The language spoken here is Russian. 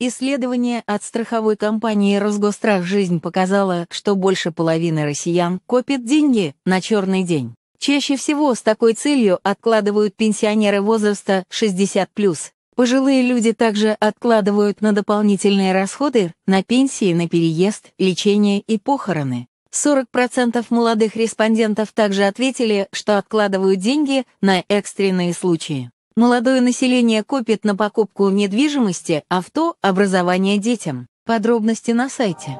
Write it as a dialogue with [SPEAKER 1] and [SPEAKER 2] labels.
[SPEAKER 1] Исследование от страховой компании «Росгострах Жизнь» показало, что больше половины россиян копят деньги на черный день. Чаще всего с такой целью откладывают пенсионеры возраста 60+. Пожилые люди также откладывают на дополнительные расходы, на пенсии, на переезд, лечение и похороны. 40% молодых респондентов также ответили, что откладывают деньги на экстренные случаи. Молодое население копит на покупку недвижимости, авто, образование детям. Подробности на сайте.